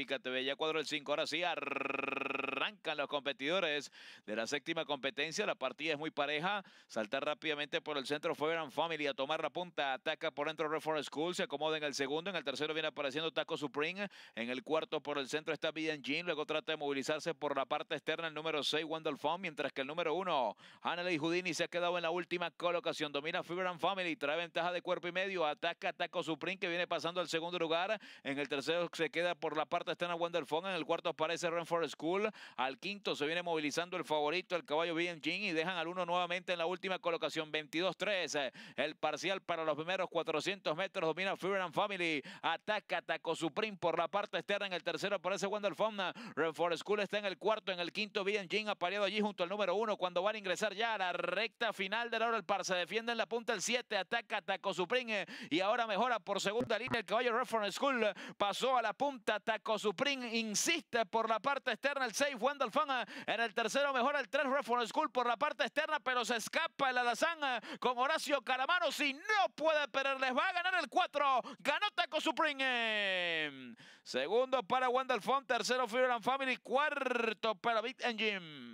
Pícate Bella, cuadro del 5. Ahora sí, arrrr los competidores de la séptima competencia. La partida es muy pareja. Saltar rápidamente por el centro fue and Family a tomar la punta. Ataca por dentro Renforce School. Se acomoda en el segundo. En el tercero viene apareciendo Taco Supreme. En el cuarto por el centro está Bidan Jean. Luego trata de movilizarse por la parte externa el número 6, Wendell Fong. Mientras que el número 1, Hanley Houdini, se ha quedado en la última colocación. Domina and Family. Trae ventaja de cuerpo y medio. Ataca Taco Supreme que viene pasando al segundo lugar. En el tercero se queda por la parte externa Wendell Fong. En el cuarto aparece Renford School el quinto se viene movilizando el favorito, el caballo BMG, y dejan al uno nuevamente en la última colocación, 22-3. Eh, el parcial para los primeros 400 metros domina Fear Family. Ataca, taco Supreme por la parte externa. En el tercero aparece Wendell Fauna. Redford School está en el cuarto. En el quinto, Jin apareado allí junto al número uno. Cuando van a ingresar ya a la recta final del el Par, se defiende en la punta el 7. Ataca, taco Supreme. Y ahora mejora por segunda línea el caballo Reform School. Pasó a la punta, taco Supreme. Insiste por la parte externa el 6. Wendell Alfana en el tercero, mejora el 3 Reform School por la parte externa, pero se escapa el Alazán eh, con Horacio Caramano. Si no puede les va a ganar el 4. Ganó Taco Supreme. Segundo para Wendell Font, tercero and Family, cuarto para Big Engine.